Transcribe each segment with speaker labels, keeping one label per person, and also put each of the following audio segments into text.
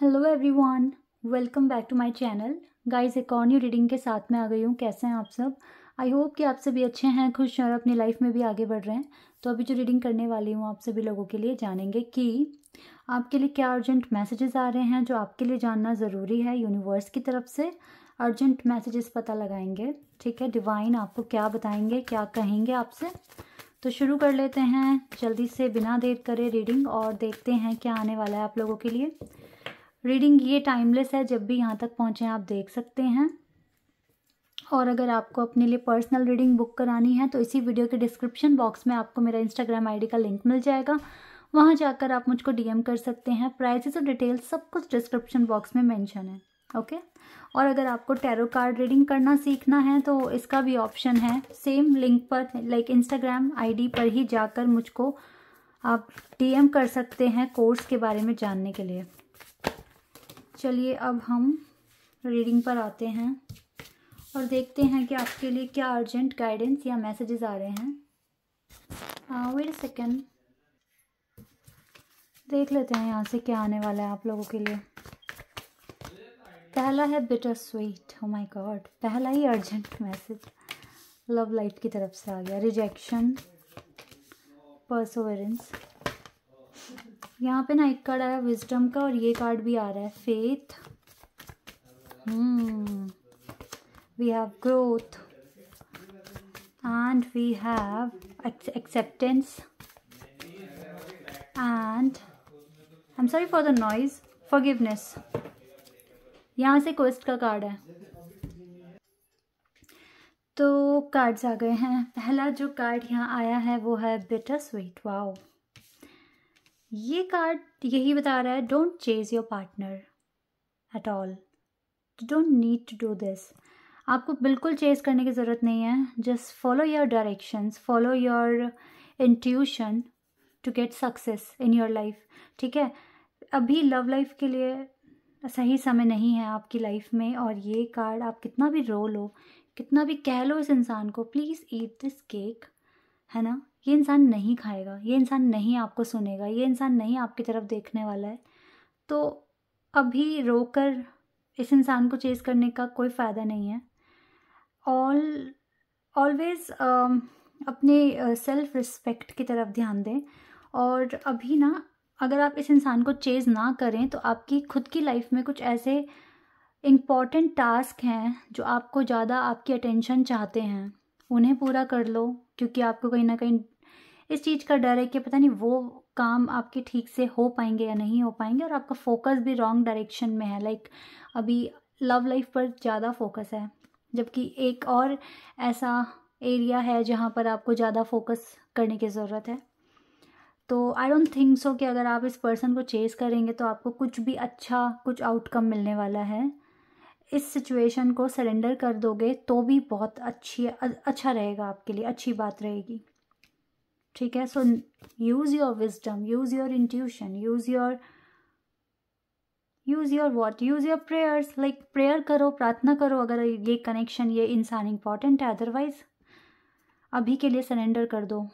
Speaker 1: hello everyone welcome back to my channel guys एक और new reading के साथ में आ गई हूँ कैसे हैं आप सब आई होप कि आप सभी अच्छे हैं खुश हैं और अपनी लाइफ में भी आगे बढ़ रहे हैं तो अभी जो रीडिंग करने वाली हूँ आप सभी लोगों के लिए जानेंगे कि आपके लिए क्या अर्जेंट मैसेजेस आ रहे हैं जो आपके लिए जानना ज़रूरी है यूनिवर्स की तरफ से अर्जेंट मैसेजेस पता लगाएंगे ठीक है डिवाइन आपको क्या बताएंगे क्या कहेंगे आपसे तो शुरू कर लेते हैं जल्दी से बिना देर करे रीडिंग और देखते हैं क्या आने वाला है आप लोगों के लिए रीडिंग ये टाइमलेस है जब भी यहाँ तक पहुँचें आप देख सकते हैं और अगर आपको अपने लिए पर्सनल रीडिंग बुक करानी है तो इसी वीडियो के डिस्क्रिप्शन बॉक्स में आपको मेरा इंस्टाग्राम आईडी का लिंक मिल जाएगा वहाँ जाकर आप मुझको डीएम कर सकते हैं प्राइजेस और डिटेल्स सब कुछ डिस्क्रिप्शन बॉक्स में मेंशन है ओके और अगर आपको टैरो कार्ड रीडिंग करना सीखना है तो इसका भी ऑप्शन है सेम लिंक पर लाइक इंस्टाग्राम आई पर ही जाकर मुझको आप डीएम कर सकते हैं कोर्स के बारे में जानने के लिए चलिए अब हम रीडिंग पर आते हैं और देखते हैं कि आपके लिए क्या अर्जेंट गाइडेंस या मैसेजेस आ रहे हैं वेट सेकेंड देख लेते हैं यहाँ से क्या आने वाला है आप लोगों के लिए पहला है बिटर स्वीट हो माई गॉड पहला ही अर्जेंट मैसेज लव लाइफ की तरफ से आ गया रिजेक्शन परसोवेरेंस यहाँ पे ना एक कार्ड आया विजडम का और ये कार्ड भी आ रहा है faith we have growth we we and I am sorry for the the forgiveness यहाँ से क्वेस्ट का कार्ड है तो कार्ड्स आ गए हैं पहला जो कार्ड यहाँ आया है वो है बेटर स्वीट वाओ ये कार्ड यही बता रहा है don't chase your partner at all don't need to do this आपको बिल्कुल चेज करने की ज़रूरत नहीं है just follow your directions follow your intuition to get success in your life ठीक है अभी लव लाइफ के लिए सही समय नहीं है आपकी लाइफ में और ये कार्ड आप कितना भी रो लो कितना भी कह लो इस इंसान को प्लीज़ ईट दिस केक है ना ये इंसान नहीं खाएगा ये इंसान नहीं आपको सुनेगा ये इंसान नहीं आपकी तरफ देखने वाला है तो अभी रोकर इस इंसान को चेज़ करने का कोई फ़ायदा नहीं है ऑल ऑलवेज़ um, अपने सेल्फ uh, रिस्पेक्ट की तरफ ध्यान दें और अभी ना अगर आप इस इंसान को चेज़ ना करें तो आपकी खुद की लाइफ में कुछ ऐसे इम्पॉर्टेंट टास्क हैं जो आपको ज़्यादा आपकी अटेंशन चाहते हैं उन्हें पूरा कर लो क्योंकि आपको कहीं ना कहीं इस चीज़ का डर है कि पता नहीं वो काम आपके ठीक से हो पाएंगे या नहीं हो पाएंगे और आपका फोकस भी रॉन्ग डायरेक्शन में है लाइक अभी लव लाइफ पर ज़्यादा फोकस है जबकि एक और ऐसा एरिया है जहाँ पर आपको ज़्यादा फोकस करने की ज़रूरत है तो आई डोंट थिंक सो कि अगर आप इस पर्सन को चेस करेंगे तो आपको कुछ भी अच्छा कुछ आउटकम मिलने वाला है इस सिचुएशन को सरेंडर कर दोगे तो भी बहुत अच्छी अच्छा रहेगा आपके लिए अच्छी बात रहेगी ठीक है so use your wisdom use your intuition use your use your what use your prayers like prayer करो प्रार्थना करो अगर ये कनेक्शन ये इंसान इंपॉर्टेंट है अदरवाइज अभी के लिए सरेंडर कर दो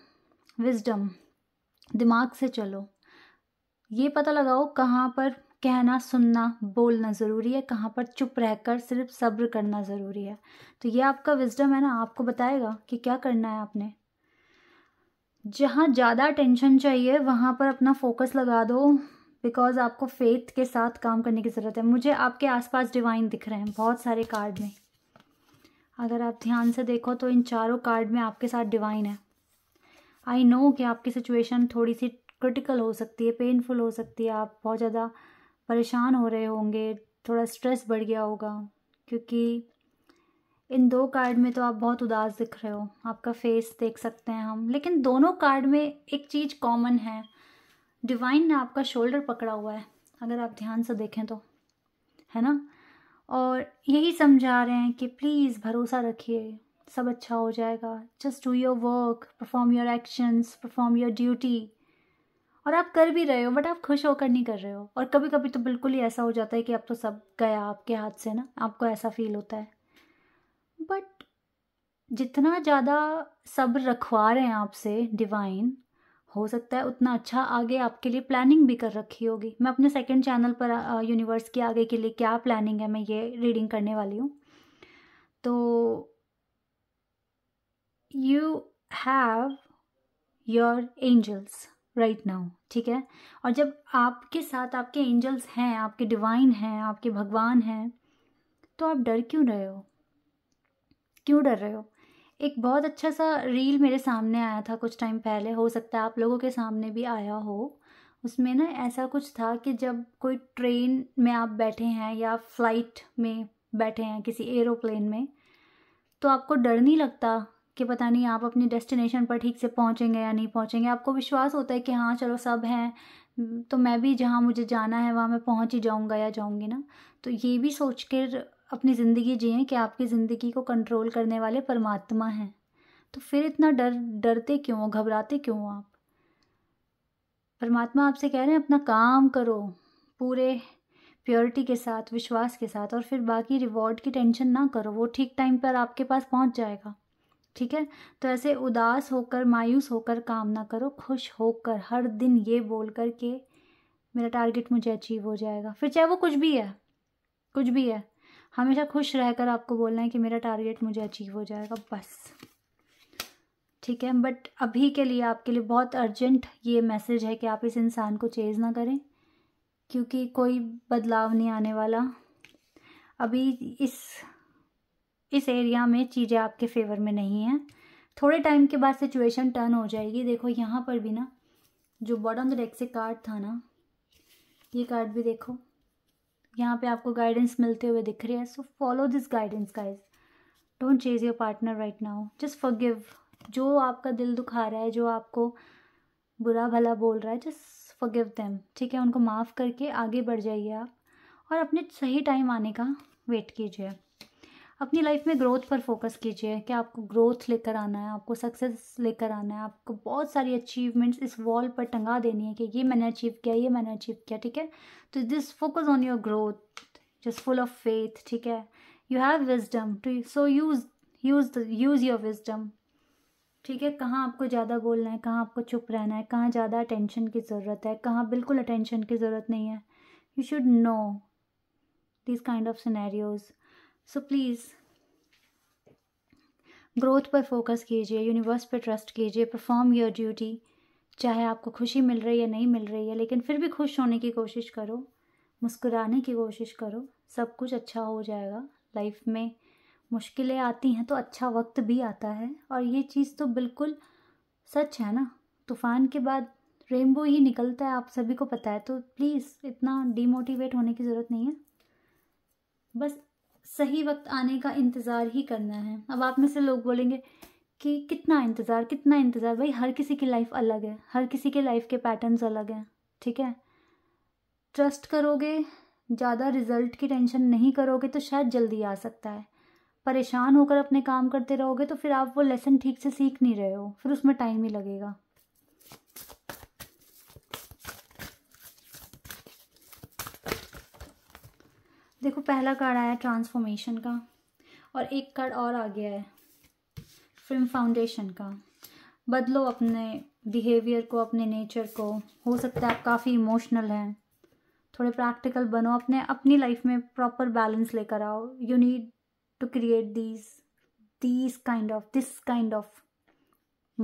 Speaker 1: विजडम दिमाग से चलो ये पता लगाओ कहाँ पर कहना सुनना बोलना ज़रूरी है कहाँ पर चुप रहकर सिर्फ सब्र करना ज़रूरी है तो ये आपका विजडम है ना आपको बताएगा कि क्या करना है आपने जहाँ ज़्यादा टेंशन चाहिए वहाँ पर अपना फोकस लगा दो बिकॉज आपको फेथ के साथ काम करने की ज़रूरत है मुझे आपके आसपास डिवाइन दिख रहे हैं बहुत सारे कार्ड में अगर आप ध्यान से देखो तो इन चारों कार्ड में आपके साथ डिवाइन है आई नो कि आपकी सिचुएशन थोड़ी सी क्रिटिकल हो सकती है पेनफुल हो सकती है आप बहुत ज़्यादा परेशान हो रहे होंगे थोड़ा स्ट्रेस बढ़ गया होगा क्योंकि इन दो कार्ड में तो आप बहुत उदास दिख रहे हो आपका फेस देख सकते हैं हम लेकिन दोनों कार्ड में एक चीज़ कॉमन है डिवाइन ने आपका शोल्डर पकड़ा हुआ है अगर आप ध्यान से देखें तो है ना और यही समझा रहे हैं कि प्लीज़ भरोसा रखिए सब अच्छा हो जाएगा just do your work perform your actions perform your duty और आप कर भी रहे हो बट आप खुश होकर नहीं कर रहे हो और कभी कभी तो बिल्कुल ही ऐसा हो जाता है कि अब तो सब गया आपके हाथ से ना आपको ऐसा फील होता है बट जितना ज़्यादा सब्र रखवा रहे हैं आपसे डिवाइन हो सकता है उतना अच्छा आगे आपके लिए प्लानिंग भी कर रखी होगी मैं अपने सेकंड चैनल पर यूनिवर्स के आगे के लिए क्या प्लानिंग है मैं ये रीडिंग करने वाली हूँ तो you have your angels right now ठीक है और जब आपके साथ आपके एंजल्स हैं आपके डिवाइन हैं आपके भगवान हैं तो आप डर क्यों रहे हो क्यों डर रहे हो एक बहुत अच्छा सा रील मेरे सामने आया था कुछ टाइम पहले हो सकता है आप लोगों के सामने भी आया हो उसमें ना ऐसा कुछ था कि जब कोई ट्रेन में आप बैठे हैं या फ्लाइट में बैठे हैं किसी एरोप्लेन में तो आपको डर नहीं लगता कि पता नहीं आप अपनी डेस्टिनेशन पर ठीक से पहुंचेंगे या नहीं पहुंचेंगे आपको विश्वास होता है कि हाँ चलो सब हैं तो मैं भी जहाँ मुझे जाना है वहाँ मैं पहुँच ही जाऊँगा या जाऊँगी ना तो ये भी सोच कर अपनी ज़िंदगी जिए कि आपकी ज़िंदगी को कंट्रोल करने वाले परमात्मा हैं तो फिर इतना डर डरते क्यों घबराते क्यों आप परमात्मा आपसे कह रहे हैं अपना काम करो पूरे प्योरिटी के साथ विश्वास के साथ और फिर बाकी रिवॉर्ड की टेंशन ना करो वो ठीक टाइम पर आपके पास पहुंच जाएगा ठीक है तो ऐसे उदास होकर मायूस होकर काम ना करो खुश होकर हर दिन ये बोल कर के मेरा टारगेट मुझे अचीव हो जाएगा फिर चाहे वो कुछ भी है कुछ भी है हमेशा खुश रहकर आपको बोलना है कि मेरा टारगेट मुझे अचीव हो जाएगा बस ठीक है बट अभी के लिए आपके लिए बहुत अर्जेंट ये मैसेज है कि आप इस इंसान को चेज ना करें क्योंकि कोई बदलाव नहीं आने वाला अभी इस इस एरिया में चीज़ें आपके फेवर में नहीं हैं थोड़े टाइम के बाद सिचुएशन टर्न हो जाएगी देखो यहाँ पर भी ना जो बॉटम द डेक से कार्ड था ना ये कार्ड भी देखो यहाँ पे आपको गाइडेंस मिलते हुए दिख रही है so follow this guidance guys don't chase your partner right now just forgive जो आपका दिल दुखा रहा है जो आपको बुरा भला बोल रहा है जस्ट फॉरगिव देम ठीक है उनको माफ़ करके आगे बढ़ जाइए आप और अपने सही टाइम आने का वेट कीजिए अपनी लाइफ में ग्रोथ पर फोकस कीजिए कि आपको ग्रोथ लेकर आना है आपको सक्सेस लेकर आना है आपको बहुत सारी अचीवमेंट्स इस वॉल पर टंगा देनी है कि ये मैंने अचीव किया ये मैंने अचीव किया ठीक है तो this focus on your growth just full of faith ठीक है you have wisdom too so use use use your wisdom ठीक है कहाँ आपको ज़्यादा बोलना है कहाँ आपको चुप रहना है कहाँ ज़्यादा अटेंशन की ज़रूरत है कहाँ बिल्कुल अटेंशन की ज़रूरत नहीं है you should know this kind of scenarios so please growth पर फोकस कीजिए यूनिवर्स पर ट्रस्ट कीजिए परफॉर्म योर ड्यूटी चाहे आपको खुशी मिल रही है नहीं मिल रही है लेकिन फिर भी खुश होने की कोशिश करो मुस्कुराने की कोशिश करो सब कुछ अच्छा हो जाएगा लाइफ में मुश्किलें आती हैं तो अच्छा वक्त भी आता है और ये चीज़ तो बिल्कुल सच है ना तूफ़ान के बाद रेनबो ही निकलता है आप सभी को पता है तो प्लीज़ इतना डीमोटिवेट होने की ज़रूरत नहीं है बस सही वक्त आने का इंतज़ार ही करना है अब आप में से लोग बोलेंगे कि कितना इंतज़ार कितना इंतज़ार भाई हर किसी की लाइफ अलग है हर किसी के लाइफ के पैटर्न्स अलग हैं ठीक है ट्रस्ट करोगे ज़्यादा रिजल्ट की टेंशन नहीं करोगे तो शायद जल्दी आ सकता है परेशान होकर अपने काम करते रहोगे तो फिर आप वो लेसन ठीक से सीख नहीं रहे हो फिर उसमें टाइम ही लगेगा देखो पहला कार्ड आया ट्रांसफॉर्मेशन का और एक कार्ड और आ गया है फिल्म फाउंडेशन का बदलो अपने बिहेवियर को अपने नेचर को हो सकता है आप काफ़ी इमोशनल हैं थोड़े प्रैक्टिकल बनो अपने अपनी लाइफ में प्रॉपर बैलेंस लेकर आओ you need to create these these kind of this kind of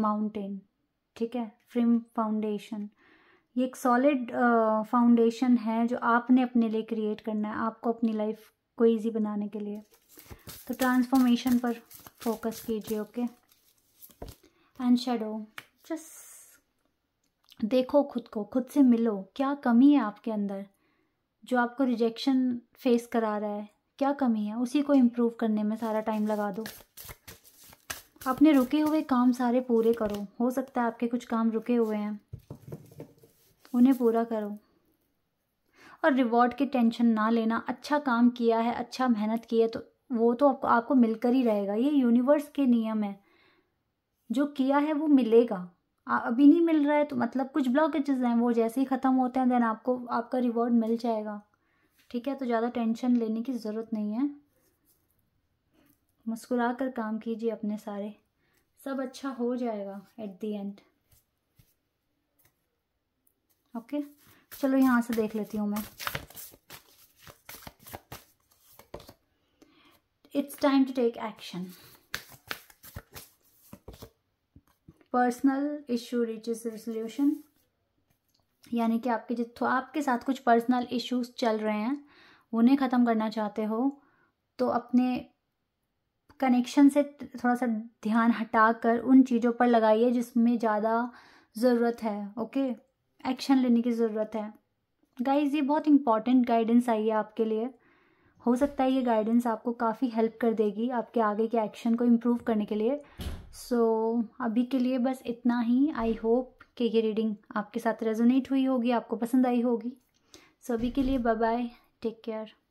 Speaker 1: mountain ठीक है फ्रिम फाउंडेशन ये एक सॉलिड फाउंडेशन है जो आपने अपने लिए क्रिएट करना है आपको अपनी लाइफ को ईजी बनाने के लिए तो ट्रांसफॉर्मेशन पर फोकस कीजिए ओके एंड शेडो जस्ट देखो खुद को खुद से मिलो क्या कमी है आपके अंदर जो आपको रिजेक्शन फेस करा रहा है क्या कमी है उसी को इम्प्रूव करने में सारा टाइम लगा दो अपने रुके हुए काम सारे पूरे करो हो सकता है आपके कुछ काम रुके हुए हैं उन्हें पूरा करो और रिवॉर्ड की टेंशन ना लेना अच्छा काम किया है अच्छा मेहनत की है तो वो तो आपको आपको मिलकर ही रहेगा ये यूनिवर्स के नियम है जो किया है वो मिलेगा अभी नहीं मिल रहा है तो मतलब कुछ ब्लॉकेजेस हैं वो जैसे ही ख़त्म होते हैं देन आपको आपका रिवॉर्ड मिल जाएगा ठीक है तो ज़्यादा टेंशन लेने की ज़रूरत नहीं है मुस्कुरा कर काम कीजिए अपने सारे सब अच्छा हो जाएगा एट दी एंड ओके चलो यहाँ से देख लेती हूँ मैं it's time to take action personal issue is resolution यानी कि आपके जित आपके साथ कुछ पर्सनल इश्यूज चल रहे हैं उन्हें ख़त्म करना चाहते हो तो अपने कनेक्शन से थोड़ा सा ध्यान हटा कर उन चीज़ों पर लगाइए जिसमें ज़्यादा ज़रूरत है ओके एक्शन लेने की ज़रूरत है गाइज ये बहुत इंपॉर्टेंट गाइडेंस आई है आपके लिए हो सकता है ये गाइडेंस आपको काफ़ी हेल्प कर देगी आपके आगे के एक्शन को इम्प्रूव करने के लिए सो so, अभी के लिए बस इतना ही आई होप कि ये रीडिंग आपके साथ रेजोनेट हुई होगी आपको पसंद आई होगी सो so, अभी के लिए बाय बाय टेक केयर